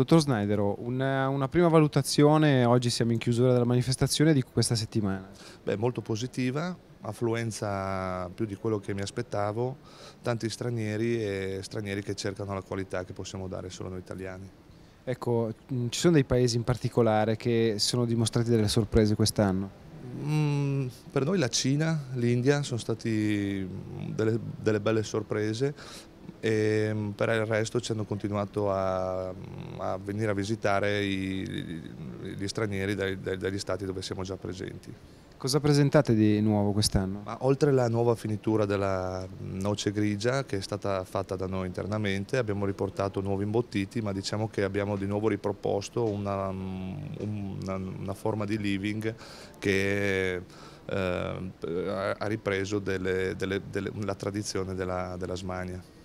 Dottor Snydero, oh, una, una, prima valutazione, oggi siamo in chiusura della manifestazione di questa settimana. Beh, molto positiva, affluenza più di quello che mi aspettavo, tanti stranieri e stranieri che cercano la qualità che possiamo dare solo noi italiani. Ecco, mm, ci sono dei paesi in particolare che sono dimostrati delle sorprese quest'anno? Mm, per noi la Cina, l'India sono state mm, delle, delle belle sorprese, e ehm, per il resto ci hanno continuato a, a venire a visitare i, gli stranieri dai, dai, dagli stati dove siamo già presenti. Cosa presentate di nuovo quest'anno? Oltre alla nuova finitura della noce grigia che è stata fatta da noi internamente, abbiamo riportato nuovi imbottiti, ma diciamo che abbiamo di nuovo riproposto una, una, una forma di living che eh, ha ripreso delle, delle, delle, la tradizione della, della Smania.